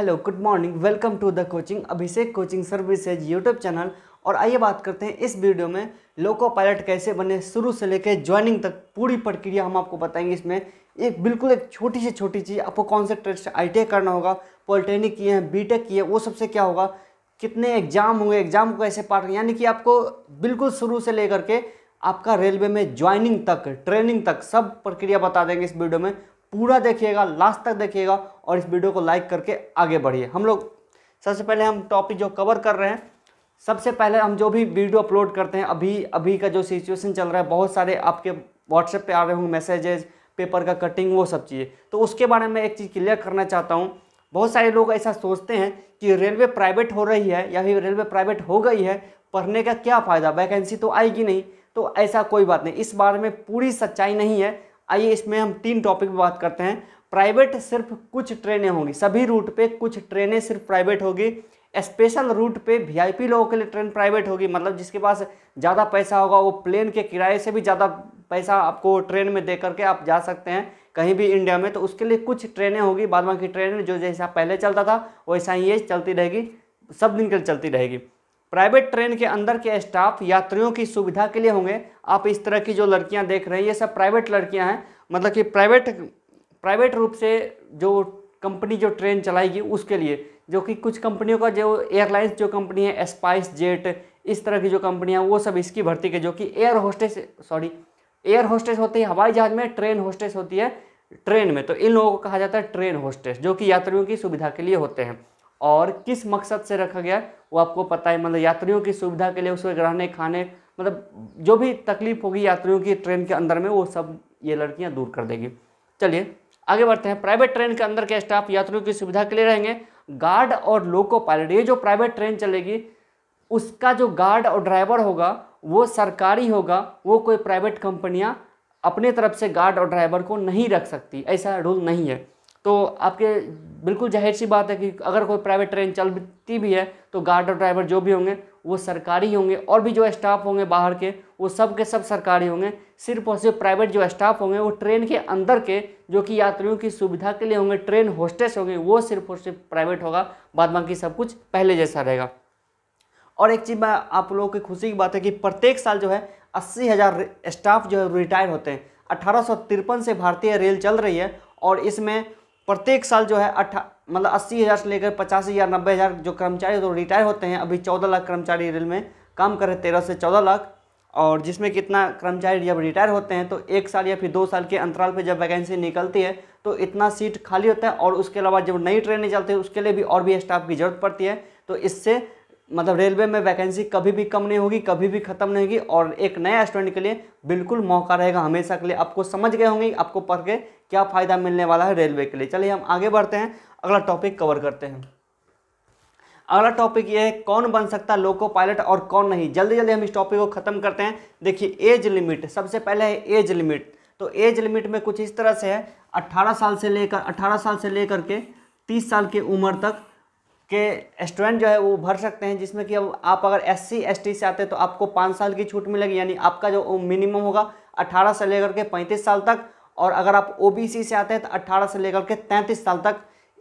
hello good morning welcome to the coaching Abhishek coaching services YouTube channel और आइए बात करते हैं इस वीडियो में लोको पायलट कैसे बने शुरू से लेकर ज्वाइनिंग तक पूरी प्रक्रिया हम आपको बताएंगे इसमें एक बिल्कुल एक छोटी से छोटी चीज़ आपको कौन से ट्रेड से आई करना होगा पॉलिटेक्निक किए हैं बी किए हैं वो सबसे क्या होगा कितने एग्जाम होंगे एग्जाम को कैसे पार यानी कि आपको बिल्कुल शुरू से लेकर के आपका रेलवे में ज्वाइनिंग तक ट्रेनिंग तक सब प्रक्रिया बता देंगे इस वीडियो में पूरा देखिएगा लास्ट तक देखिएगा और इस वीडियो को लाइक करके आगे बढ़िए हम लोग सबसे पहले हम टॉपिक जो कवर कर रहे हैं सबसे पहले हम जो भी वीडियो अपलोड करते हैं अभी अभी का जो सिचुएशन चल रहा है बहुत सारे आपके व्हाट्सएप पे आ रहे होंगे मैसेजेज पेपर का कटिंग वो सब चीज़ें तो उसके बारे में एक चीज़ क्लियर करना चाहता हूँ बहुत सारे लोग ऐसा सोचते हैं कि रेलवे प्राइवेट हो रही है या फिर रेलवे प्राइवेट हो गई है पढ़ने का क्या फ़ायदा वैकेंसी तो आएगी नहीं तो ऐसा कोई बात नहीं इस बारे में पूरी सच्चाई नहीं है आइए इसमें हम तीन टॉपिक पर बात करते हैं प्राइवेट सिर्फ कुछ ट्रेनें होंगी सभी रूट पे कुछ ट्रेनें सिर्फ प्राइवेट होगी स्पेशल रूट पे वीआईपी लोगों के लिए ट्रेन प्राइवेट होगी मतलब जिसके पास ज़्यादा पैसा होगा वो प्लेन के किराए से भी ज़्यादा पैसा आपको ट्रेन में दे करके आप जा सकते हैं कहीं भी इंडिया में तो उसके लिए कुछ ट्रेनें होगी बाद की ट्रेन जो जैसा पहले चलता था वैसा ही ये चलती रहेगी सब दिन के लिए चलती रहेगी प्राइवेट ट्रेन के अंदर के स्टाफ यात्रियों की सुविधा के लिए होंगे आप इस तरह की जो लड़कियां देख रहे हैं ये सब प्राइवेट लड़कियां हैं मतलब कि प्राइवेट प्राइवेट रूप से जो कंपनी जो ट्रेन चलाएगी उसके लिए जो कि कुछ कंपनियों का जो एयरलाइंस जो कंपनी है स्पाइस जेट इस तरह की जो कंपनियाँ वो सब इसकी भर्ती के जो कि air hostess sorry air hostess होती है हवाई जहाज़ में ट्रेन होस्टेस होती है ट्रेन में तो इन लोगों को कहा जाता है ट्रेन होस्टेस जो कि यात्रियों की सुविधा के लिए होते हैं और किस मकसद से रखा गया है वो आपको पता है मतलब यात्रियों की सुविधा के लिए उसमें रहने खाने मतलब जो भी तकलीफ होगी यात्रियों की ट्रेन के अंदर में वो सब ये लड़कियाँ दूर कर देगी चलिए आगे बढ़ते हैं प्राइवेट ट्रेन के अंदर के स्टाफ यात्रियों की सुविधा के लिए रहेंगे गार्ड और लोको पायलट ये जो प्राइवेट ट्रेन चलेगी उसका जो गार्ड और ड्राइवर होगा वो सरकारी होगा वो कोई प्राइवेट कंपनियां अपने तरफ से गार्ड और ड्राइवर को नहीं रख सकती ऐसा रूल नहीं है तो आपके बिल्कुल जाहिर सी बात है कि अगर कोई प्राइवेट ट्रेन चलती भी है तो गार्ड और ड्राइवर जो भी होंगे वो सरकारी होंगे और भी जो स्टाफ होंगे बाहर के वो सब के सब सरकारी होंगे सिर्फ और सिर्फ प्राइवेट जो स्टाफ होंगे वो ट्रेन के अंदर के जो कि यात्रियों की सुविधा के लिए होंगे ट्रेन होस्टेस होंगे वो सिर्फ और सिर्फ प्राइवेट होगा बाद बाकी सब कुछ पहले जैसा रहेगा और एक चीज़ मैं आप लोगों की खुशी की बात है कि प्रत्येक साल जो है अस्सी हज़ार स्टाफ जो है रिटायर होते हैं अठारह से भारतीय रेल चल रही है और इसमें प्रत्येक साल जो है अट्ठा मतलब अस्सी हज़ार से लेकर पचास हज़ार नब्बे हज़ार जो कर्मचारी तो रिटायर होते हैं अभी चौदह लाख कर्मचारी रेल में काम कर रहे हैं तेरह से चौदह लाख और जिसमें कितना कर्मचारी जब रिटायर होते हैं तो एक साल या फिर दो साल के अंतराल पर जब वैकेंसी निकलती है तो इतना सीट खाली होता है और उसके अलावा जब नई ट्रेनें चलती है उसके लिए भी और भी स्टाफ की ज़रूरत पड़ती है तो इससे मतलब रेलवे में वैकेंसी कभी भी कम नहीं होगी कभी भी ख़त्म नहीं होगी और एक नया स्टूडेंट के लिए बिल्कुल मौका रहेगा हमेशा के लिए आपको समझ गए होंगे आपको पढ़ के क्या फ़ायदा मिलने वाला है रेलवे के लिए चलिए हम आगे बढ़ते हैं अगला टॉपिक कवर करते हैं अगला टॉपिक ये है कौन बन सकता है लोको पायलट और कौन नहीं जल्दी जल्दी हम इस टॉपिक को ख़त्म करते हैं देखिए एज लिमिट सबसे पहले है एज लिमिट तो एज लिमिट में कुछ इस तरह से है अट्ठारह साल से लेकर अट्ठारह साल से लेकर के तीस साल की उम्र तक के स्टूडेंट जो है वो भर सकते हैं जिसमें कि अब आप अगर एस सी एस से आते हैं तो आपको पाँच साल की छूट मिलेगी यानी आपका जो मिनिमम होगा अट्ठारह से लेकर के पैंतीस साल तक और अगर आप ओ से आते हैं तो अट्ठारह से लेकर के तैंतीस साल तक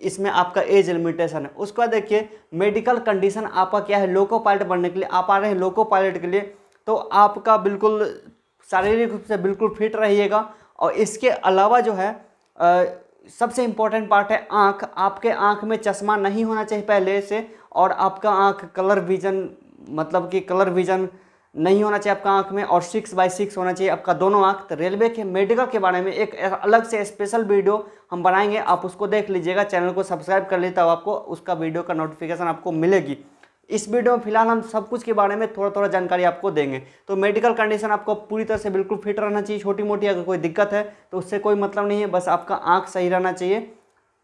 इसमें आपका एज लिमिटेशन है उसके बाद देखिए मेडिकल कंडीशन आपका क्या है लोको पायलट बनने के लिए आप आ रहे हैं लोको पायलट के लिए तो आपका बिल्कुल शारीरिक रूप से बिल्कुल फिट रहिएगा और इसके अलावा जो है सबसे इम्पोर्टेंट पार्ट है आँख आपके आँख में चश्मा नहीं होना चाहिए पहले से और आपका आँख कलर विजन मतलब कि कलर विजन नहीं होना चाहिए आपका आँख में और सिक्स बाई सिक्स होना चाहिए आपका दोनों आँख तो रेलवे के मेडिकल के बारे में एक अलग से स्पेशल वीडियो हम बनाएंगे आप उसको देख लीजिएगा चैनल को सब्सक्राइब कर लेता हो आपको उसका वीडियो का नोटिफिकेशन आपको मिलेगी इस वीडियो में फिलहाल हम सब कुछ के बारे में थोड़ा थोड़ा जानकारी आपको देंगे तो मेडिकल कंडीशन आपको पूरी तरह से बिल्कुल फिट रहना चाहिए छोटी मोटी अगर कोई दिक्कत है तो उससे कोई मतलब नहीं है बस आपका आँख सही रहना चाहिए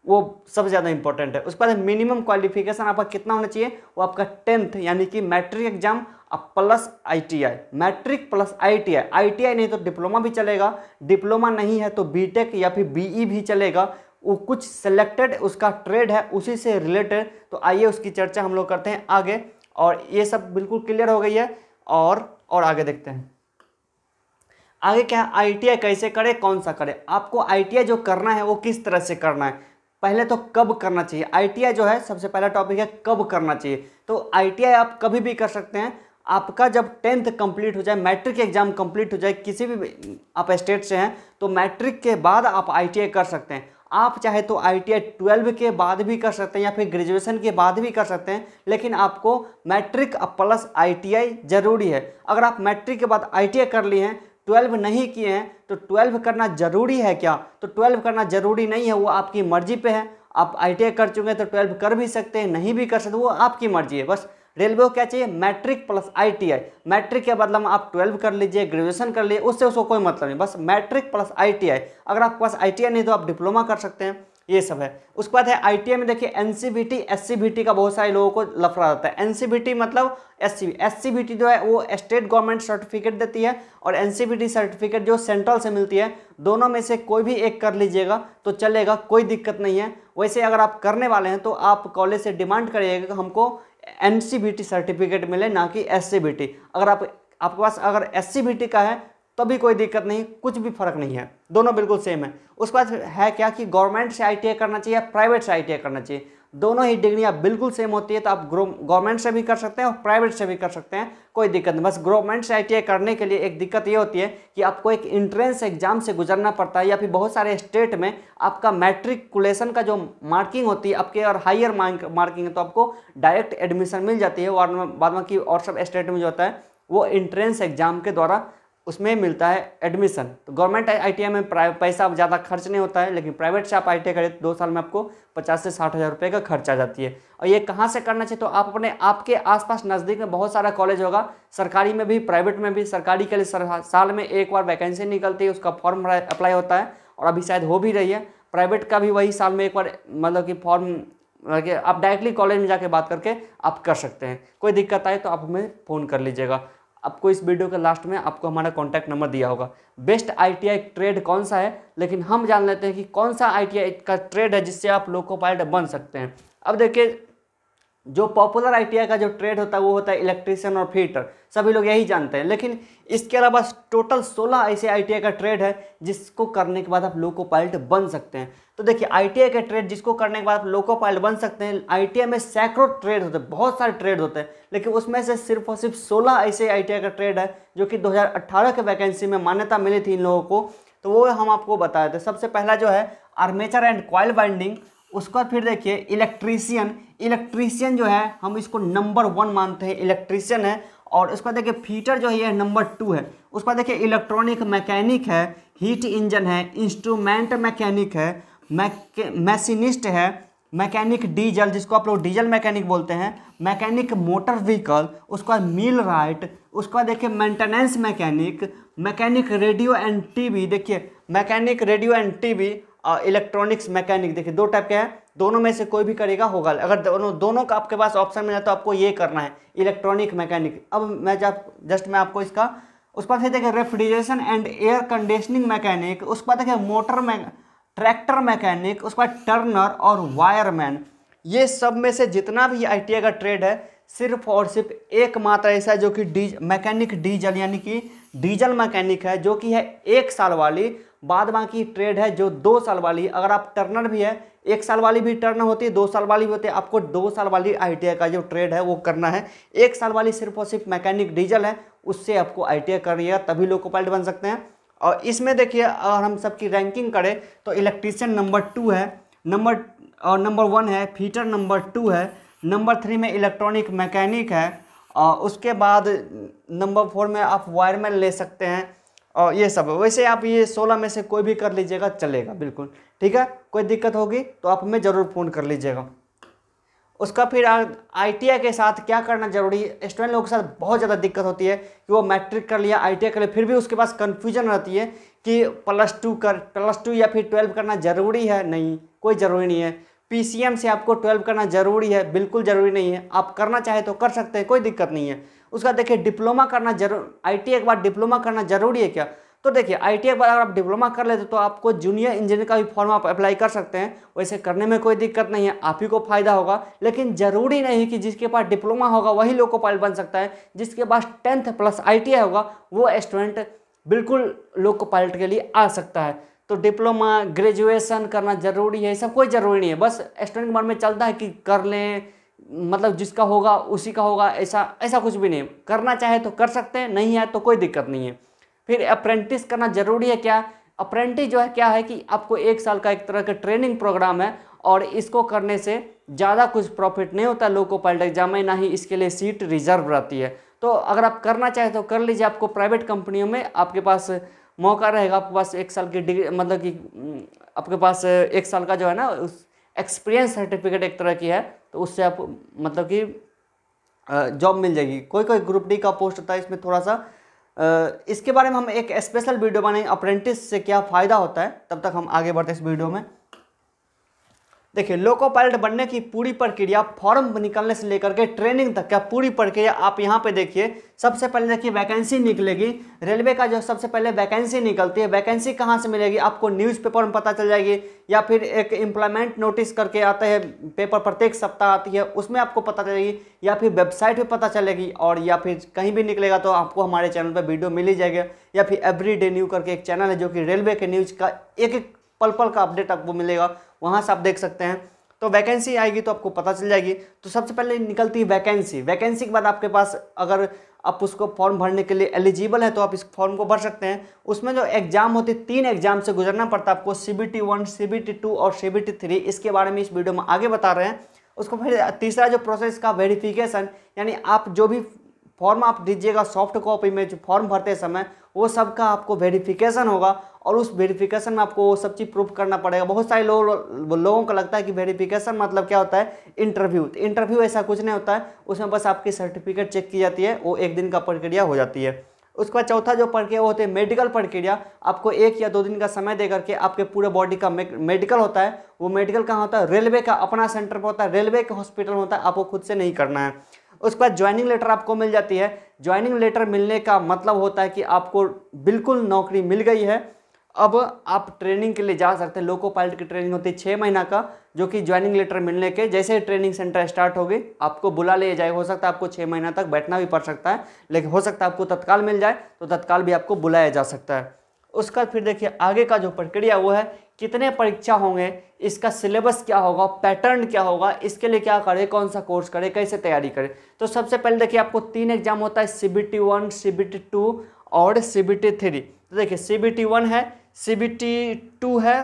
वो सबसे ज़्यादा इंपॉर्टेंट है उसके बाद मिनिमम क्वालिफिकेशन आपका कितना होना चाहिए वो आपका टेंथ यानी कि मैट्रिक एग्जाम अब plus ITI matric plus ITI ITI नहीं तो डिप्लोमा भी चलेगा डिप्लोमा नहीं है तो बीटेक या फिर बीई e भी चलेगा वो कुछ सेलेक्टेड उसका ट्रेड है उसी से रिलेटेड तो आइए उसकी चर्चा हम लोग करते हैं आगे और ये सब बिल्कुल क्लियर हो गई है और और आगे देखते हैं आगे क्या है आई कैसे करे कौन सा करे आपको आई जो करना है वो किस तरह से करना है पहले तो कब करना चाहिए आई जो है सबसे पहला टॉपिक है कब करना चाहिए तो आई आप कभी भी कर सकते हैं आपका जब टेंथ कंप्लीट हो जाए मैट्रिक एग्ज़ाम कंप्लीट हो जाए किसी भी आप स्टेट से हैं तो मैट्रिक के बाद आप आई कर सकते हैं आप चाहे तो आई टी आई ट्वेल्व के बाद भी कर सकते हैं या फिर ग्रेजुएशन के बाद भी कर सकते हैं लेकिन आपको matric plus I T I ज़रूरी है अगर आप मैट्रिक के बाद आई टी आई कर लिए हैं ट्वेल्व नहीं किए हैं तो ट्वेल्व करना ज़रूरी है क्या तो ट्वेल्व करना ज़रूरी नहीं है वो आपकी मर्ज़ी पे है आप आई कर चुके हैं तो ट्वेल्व कर भी सकते हैं नहीं भी कर सकते वो आपकी मर्ज़ी है बस रेलवे को क्या चाहिए मैट्रिक प्लस आईटीआई मैट्रिक के बदला में आप ट्वेल्व कर लीजिए ग्रेजुएशन कर लीजिए उससे उसको कोई मतलब नहीं बस मैट्रिक प्लस आईटीआई अगर आपके पास आईटीआई नहीं तो आप डिप्लोमा कर सकते हैं ये सब है उसके बाद है आईटीआई में देखिए एनसीबीटी एससीबीटी का बहुत सारे लोगों को लफड़ा रहता है एनसीबीटी मतलब बी टी जो है वो स्टेट गवर्नमेंट सर्टिफिकेट देती है और एनसीबीटी सर्टिफिकेट जो सेंट्रल से मिलती है दोनों में से कोई भी एक कर लीजिएगा तो चलेगा कोई दिक्कत नहीं है वैसे अगर आप करने वाले हैं तो आप कॉलेज से डिमांड करिएगा हमको एन सर्टिफिकेट मिले ना कि एस अगर आप आपके पास अगर एस का है तभी कोई दिक्कत नहीं कुछ भी फर्क नहीं है दोनों बिल्कुल सेम है उसके बाद है क्या कि गवर्नमेंट से आई करना चाहिए या प्राइवेट से आई करना चाहिए दोनों ही डिग्रियाँ बिल्कुल सेम होती है तो आप गवर्नमेंट से भी कर सकते हैं और प्राइवेट से भी कर सकते हैं कोई दिक्कत नहीं बस गवर्नमेंट से आई करने के लिए एक दिक्कत ये होती है कि आपको एक इंट्रेंस एग्जाम से गुजरना पड़ता है या फिर बहुत सारे स्टेट में आपका मैट्रिकुलेशन का जो मार्किंग होती है आपके और हाइयर मार्किंग है तो आपको डायरेक्ट एडमिशन मिल जाती है और बाद में और सब स्टेट में जो होता है वो इंट्रेंस एग्जाम के द्वारा उसमें मिलता है एडमिशन तो गवर्नमेंट आई में पैसा ज़्यादा खर्च नहीं होता है लेकिन प्राइवेट से आप आई करें तो दो साल में आपको पचास से साठ हज़ार रुपये का खर्च आ जाती है और ये कहाँ से करना चाहिए तो आप अपने आपके आसपास नज़दीक में बहुत सारा कॉलेज होगा सरकारी में भी प्राइवेट में भी सरकारी के लिए सर, साल में एक बार वैकेंसी निकलती है उसका फॉर्म अप्लाई होता है और अभी शायद हो भी रही है प्राइवेट का भी वही साल में एक बार मतलब कि फॉर्म मतलब आप डायरेक्टली कॉलेज में जाके बात करके आप कर सकते हैं कोई दिक्कत आए तो आप हमें फ़ोन कर लीजिएगा आपको इस वीडियो के लास्ट में आपको हमारा कॉन्टैक्ट नंबर दिया होगा बेस्ट आई ट्रेड कौन सा है लेकिन हम जान लेते हैं कि कौन सा आई का ट्रेड है जिससे आप लोको पायलट बन सकते हैं अब देखिए जो पॉपुलर आई का जो ट्रेड होता है वो होता है इलेक्ट्रीशियन और फीटर सभी लोग यही जानते हैं लेकिन इसके अलावा टोटल 16 ऐसे आई का ट्रेड है जिसको करने के बाद आप लोको पायलट बन सकते हैं तो देखिए आई का ट्रेड जिसको करने के बाद आप लोको पायलट बन सकते हैं आई में सैकड़ों ट्रेड होते हैं बहुत सारे ट्रेड होते हैं लेकिन उसमें से सिर्फ और सिर्फ सोलह ऐसे आई का ट्रेड है जो कि दो के वैकेंसी में मान्यता मिली थी इन लोगों को तो वो हम आपको बताए थे सबसे पहला जो है आर्मेचर एंड कॉयल बाइंडिंग उसके बाद फिर देखिए इलेक्ट्रीशियन इलेक्ट्रीशियन जो है हम इसको नंबर वन मानते हैं इलेक्ट्रीशियन है और उसके बाद देखिए फीटर जो है ये नंबर टू है उसके बाद देखिए इलेक्ट्रॉनिक मैकेनिक है हीट इंजन है इंस्ट्रूमेंट मैकेनिक है मैकेशनिस्ट है मैकेनिक डीजल जिसको आप लोग डीजल मैकेनिक बोलते हैं मैकेनिक मोटर व्हीकल उसके बाद मिल राइट उसके बाद देखिए maintenance mechanic mechanic radio and TV देखिए mechanic radio and TV electronics mechanic देखिए दो टाइप के हैं दोनों में से कोई भी करेगा होगा अगर दोनों दोनों का आपके पास ऑप्शन मिला तो आपको ये करना है इलेक्ट्रॉनिक मैकेनिक अब मैं जब जस्ट मैं आपको इसका उसके बाद देखिए refrigeration and air conditioning mechanic उसके बाद देखिए मोटर मै ट्रैक्टर मैकेनिक उसके बाद टर्नर और वायरमैन ये सब में से जितना भी आई का ट्रेड है सिर्फ और सिर्फ एक मात्र ऐसा है जो कि डीज मैकेनिक डीजल यानी कि डीजल मैकेनिक है जो कि है एक साल वाली बाद बाकी ट्रेड है जो दो साल वाली अगर आप टर्नर भी है एक साल वाली भी टर्न होती है दो साल वाली भी होती है आपको दो साल वाली आई का जो ट्रेड है वो करना है एक साल वाली सिर्फ और सिर्फ मैकेनिक डीजल है उससे आपको आई करनी है तभी लोको पायलट बन सकते हैं और इसमें देखिए अगर हम सबकी रैंकिंग करें तो इलेक्ट्रीशियन नंबर टू है नंबर और नंबर वन है फीटर नंबर टू है नंबर थ्री में इलेक्ट्रॉनिक मैकेनिक है और उसके बाद नंबर फोर में आप वायरमैन ले सकते हैं और ये सब वैसे आप ये सोलह में से कोई भी कर लीजिएगा चलेगा बिल्कुल ठीक है कोई दिक्कत होगी तो आप हमें ज़रूर फ़ोन कर लीजिएगा उसका फिर आई के साथ क्या करना जरूरी है स्टूडेंट लोगों के साथ बहुत ज़्यादा दिक्कत होती है कि वो मैट्रिक कर लिया आई कर लिया फिर भी उसके पास कन्फ्यूजन रहती है कि प्लस टू कर प्लस टू या फिर ट्वेल्व करना ज़रूरी है नहीं कोई ज़रूरी नहीं है पीसीएम से आपको ट्वेल्व करना ज़रूरी है बिल्कुल ज़रूरी नहीं है आप करना चाहे तो कर सकते हैं कोई दिक्कत नहीं है उसका देखिए डिप्लोमा करना जरूर आई एक बार डिप्लोमा करना जरूरी है क्या तो देखिए आई एक बार अगर आप डिप्लोमा कर लेते तो आपको जूनियर इंजीनियर का भी फॉर्म आप अप्लाई कर सकते हैं वैसे करने में कोई दिक्कत नहीं है आप ही को फायदा होगा लेकिन ज़रूरी नहीं है कि जिसके पास डिप्लोमा होगा वही लोको पायलट बन सकता है जिसके पास टेंथ प्लस आई होगा वो स्टूडेंट बिल्कुल लोको पायलट के लिए आ सकता है तो डिप्लोमा ग्रेजुएशन करना ज़रूरी है सब कोई ज़रूरी नहीं है बस स्टूडेंट के मन में चलता है कि कर लें मतलब जिसका होगा उसी का होगा ऐसा ऐसा कुछ भी नहीं करना चाहे तो कर सकते हैं नहीं है तो कोई दिक्कत नहीं है फिर अप्रेंटिस करना ज़रूरी है क्या अप्रेंटिस जो है क्या है कि आपको एक साल का एक तरह का ट्रेनिंग प्रोग्राम है और इसको करने से ज़्यादा कुछ प्रॉफिट नहीं होता लोगों को पायलट एग्जाम में ना ही इसके लिए सीट रिजर्व रहती है तो अगर आप करना चाहें तो कर लीजिए आपको प्राइवेट कंपनियों में आपके पास मौका रहेगा आपके पास एक साल की डिग्री मतलब कि हम्म, आपके पास एक साल का जो है ना उस एक्सपीरियंस सर्टिफिकेट एक तरह की है तो उससे आप मतलब कि जॉब मिल जाएगी कोई कोई ग्रुप डी का पोस्ट होता है इसमें थोड़ा सा इसके बारे में हम एक स्पेशल वीडियो बनाएंगे अप्रेंटिस से क्या फ़ायदा होता है तब तक हम आगे बढ़ते हैं इस वीडियो में देखिए लोको पायलट बनने की पूरी प्रक्रिया फॉर्म निकलने से लेकर के ट्रेनिंग तक का पूरी प्रक्रिया आप यहाँ पे देखिए सबसे पहले देखिए वैकेंसी निकलेगी रेलवे का जो सबसे पहले वैकेंसी निकलती है वैकेंसी कहाँ से मिलेगी आपको न्यूज़पेपर में पता चल जाएगी या फिर एक एम्प्लॉयमेंट नोटिस करके आते हैं पेपर प्रत्येक सप्ताह आती है उसमें आपको पता चलेगी या फिर वेबसाइट पर पता चलेगी और या फिर कहीं भी निकलेगा तो आपको हमारे चैनल पर वीडियो मिल ही जाएगा या फिर एवरी न्यू करके एक चैनल है जो कि रेलवे के न्यूज़ का एक एक पल पल का अपडेट आपको मिलेगा वहाँ से आप देख सकते हैं तो वैकेंसी आएगी तो आपको पता चल जाएगी तो सबसे पहले निकलती है वैकेंसी वैकेंसी के बाद आपके पास अगर आप उसको फॉर्म भरने के लिए एलिजिबल है तो आप इस फॉर्म को भर सकते हैं उसमें जो एग्जाम होते हैं तीन एग्जाम से गुजरना पड़ता है आपको C B T one C B T two और सी बी टी थ्री इसके बारे में इस वीडियो में आगे बता रहे हैं उसको फिर तीसरा जो प्रोसेस का वेरिफिकेशन यानी आप जो भी फॉर्म आप दीजिएगा सॉफ्ट कॉपी में जो फॉर्म भरते समय वो सब का आपको वेरिफिकेशन होगा और उस वेरिफिकेशन में आपको वो सब चीज़ प्रूफ करना पड़ेगा बहुत सारे लोग लो, लोगों को लगता है कि वेरिफिकेशन मतलब क्या होता है इंटरव्यू तो इंटरव्यू ऐसा कुछ नहीं होता है उसमें बस आपकी सर्टिफिकेट चेक की जाती है वो एक दिन का प्रक्रिया हो जाती है उसके बाद चौथा जो प्रक्रिया वो होती है मेडिकल प्रक्रिया आपको एक या दो दिन का समय दे करके आपके पूरे बॉडी का मेडिकल होता है वो मेडिकल कहाँ होता है रेलवे का अपना सेंटर पर होता है रेलवे के हॉस्पिटल होता है आपको खुद से नहीं करना है उसके बाद ज्वाइनिंग लेटर आपको मिल जाती है ज्वाइनिंग लेटर मिलने का मतलब होता है कि आपको बिल्कुल नौकरी मिल गई है अब आप ट्रेनिंग के लिए जा सकते हैं लोको पायलट की ट्रेनिंग होती है छः महीना का जो कि ज्वाइनिंग लेटर मिलने के जैसे ही ट्रेनिंग सेंटर स्टार्ट होगी आपको बुला लिया जाए हो सकता है आपको छः महीना तक बैठना भी पड़ सकता है लेकिन हो सकता है आपको तत्काल मिल जाए तो तत्काल भी आपको बुलाया जा सकता है उसका फिर देखिए आगे का जो प्रक्रिया वो है कितने परीक्षा होंगे इसका सिलेबस क्या होगा पैटर्न क्या होगा इसके लिए क्या करें कौन सा कोर्स करें कैसे तैयारी करें तो सबसे पहले देखिए आपको तीन एग्जाम होता है C B T one C B T two और सी बी टी थ्री तो देखिए सी बी टी वन है सी बी टी टू है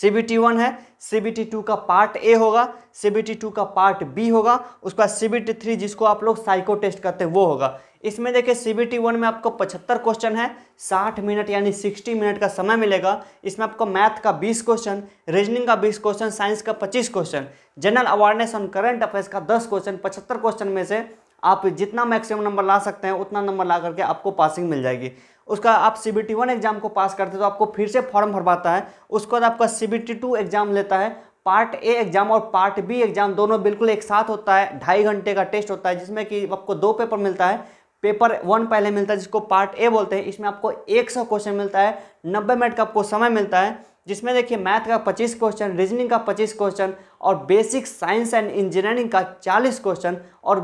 सी बी टी वन है सी बी टी टू का पार्ट ए होगा सी बी टी टू का part B होगा उसके बाद सी बी टी थ्री जिसको आप लोग साइको टेस्ट करते हैं वो होगा इसमें देखिए सी बी टी वन में आपको पचहत्तर क्वेश्चन है साठ मिनट यानी सिक्सटी मिनट का समय मिलेगा इसमें आपको मैथ का बीस क्वेश्चन रीजनिंग का बीस क्वेश्चन साइंस का पच्चीस question general awareness on current affairs का दस क्वेश्चन पचहत्तर क्वेश्चन में से आप जितना मैक्सिमम नंबर ला सकते हैं उतना नंबर ला करके आपको पासिंग मिल जाएगी उसका आप C B T one exam को पास करते तो आपको फिर से फॉर्म भरवाता है उसके बाद आपका C B T two exam लेता है पार्ट ए एग्जाम और पार्ट बी एग्जाम दोनों बिल्कुल एक साथ होता है ढाई घंटे का टेस्ट होता है जिसमें कि आपको दो पेपर मिलता है पेपर वन पहले मिलता है जिसको पार्ट ए बोलते हैं इसमें आपको एक सौ क्वेश्चन मिलता है नब्बे मिनट का आपको समय मिलता है जिसमें देखिए मैथ का पच्चीस क्वेश्चन रीजनिंग का पच्चीस क्वेश्चन और बेसिक साइंस एंड इंजीनियरिंग का चालीस क्वेश्चन और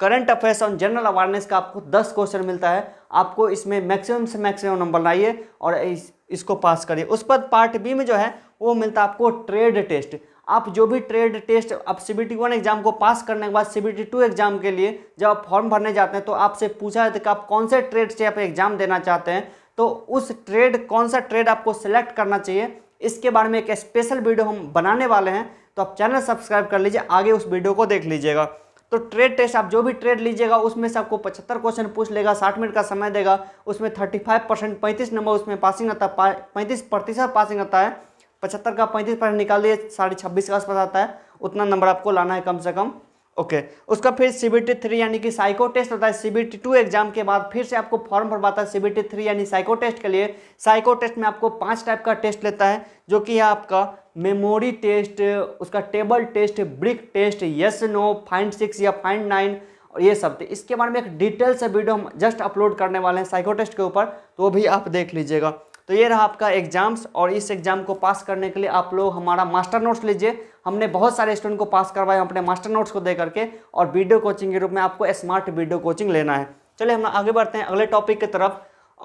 करंट अफेयर्स और जनरल अवेयरनेस का आपको दस क्वेश्चन मिलता है आपको इसमें मैक्सिमम से मैक्सिमम नंबर लाइए और इस, इसको पास करिए उस पर पार्ट बी में जो है वो मिलता है आपको ट्रेड टेस्ट आप जो भी ट्रेड टेस्ट आप सी बी एग्जाम को पास करने के बाद सी बी एग्जाम के लिए जब आप फॉर्म भरने जाते हैं तो आपसे पूछा जाता है कि आप कौन से ट्रेड से आप एग्जाम देना चाहते हैं तो उस ट्रेड कौन सा ट्रेड आपको सेलेक्ट करना चाहिए इसके बारे में एक स्पेशल वीडियो हम बनाने वाले हैं तो आप चैनल सब्सक्राइब कर लीजिए आगे उस वीडियो को देख लीजिएगा तो ट्रेड टेस्ट आप जो भी ट्रेड लीजिएगा उसमें से आपको पचहत्तर क्वेश्चन पूछ लेगा साठ मिनट का समय देगा उसमें थर्टी फाइव परसेंट पैंतीस नंबर उसमें पासिंग आता है पैंतीस प्रतिशत पासिंग आता है पचहत्तर का पैंतीस परसेंट निकाल दिए साढ़े छब्बीस के आसपास आता है उतना नंबर आपको लाना है कम से कम ओके उसका फिर सी बी टी थ्री यानी कि साइको टेस्ट होता है C B T two exam के बाद फिर से आपको फॉर्म भरवाता है सी बी टी थ्री यानी साइको टेस्ट के लिए साइको टेस्ट में आपको पांच टाइप का टेस्ट लेता है जो कि है आपका मेमोरी टेस्ट उसका table test brick test yes no find six या फाइंड नाइन और ये सब तो इसके बारे में एक डिटेल से वीडियो हम जस्ट अपलोड करने वाले हैं साइको टेस्ट के ऊपर तो भी आप देख लीजिएगा तो ये रहा आपका एग्जाम्स और इस एग्जाम को पास करने के लिए आप लोग हमारा मास्टर नोट्स लीजिए हमने बहुत सारे स्टूडेंट को पास करवाए अपने मास्टर नोट्स को दे करके और वीडियो कोचिंग के रूप में आपको स्मार्ट वीडियो कोचिंग लेना है चलिए हम आगे बढ़ते हैं अगले टॉपिक की तरफ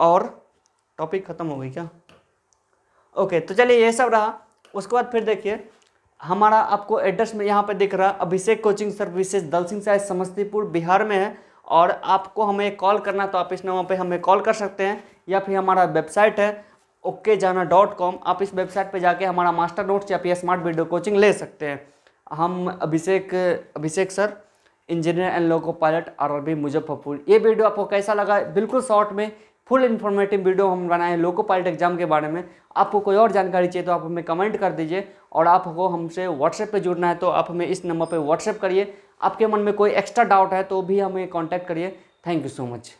और टॉपिक खत्म हो गई क्या ओके तो चलिए ये सब रहा उसके बाद फिर देखिए हमारा आपको एड्रेस में यहाँ पर दिख रहा अभिषेक कोचिंग सर्विसेज सिंह साहब समस्तीपुर बिहार में है और आपको हमें कॉल करना तो आप इस नंबर पे हमें कॉल कर सकते हैं या फिर हमारा वेबसाइट है ओके जाना डॉट कॉम आप इस वेबसाइट पे जाके हमारा मास्टर नोट्स या पी स्मार्ट वीडियो कोचिंग ले सकते हैं हम Abhishek Abhishek sir engineer and loco pilot R R B Muzaffarpur ये वीडियो आपको कैसा लगा बिल्कुल शॉर्ट में फुल इन्फॉर्मेटिव वीडियो हम बनाए हैं लोको पायलट एग्जाम के बारे में आपको कोई और जानकारी चाहिए तो आप हमें कमेंट कर दीजिए और आपको हमसे व्हाट्सएप पर जुड़ना है तो आप हमें इस नंबर पर व्हाट्सएप करिए आपके मन में कोई एक्स्ट्रा डाउट है तो भी हमें कॉन्टैक्ट करिए थैंक यू सो मच